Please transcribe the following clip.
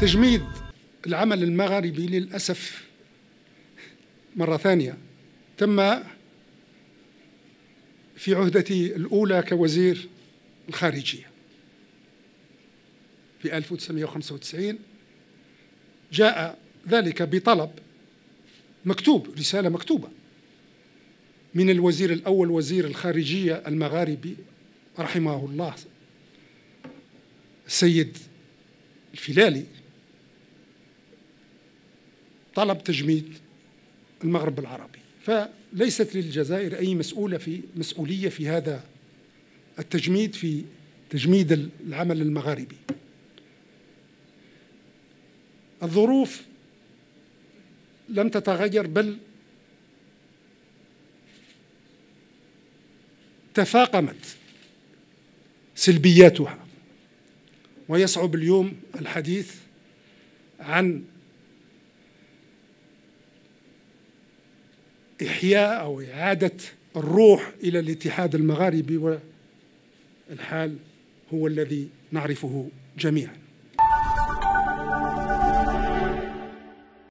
تجميد العمل المغربي للأسف مرة ثانية تم في عهدتي الأولى كوزير الخارجية في 1995 جاء ذلك بطلب مكتوب رسالة مكتوبة من الوزير الأول وزير الخارجية المغاربي رحمه الله السيد الفلالي طلب تجميد المغرب العربي فليست للجزائر أي مسؤولة في مسؤولية في هذا التجميد في تجميد العمل المغاربي الظروف لم تتغير بل تفاقمت سلبياتها ويصعب اليوم الحديث عن إحياء أو إعادة الروح إلى الاتحاد المغاربي والحال هو الذي نعرفه جميعاً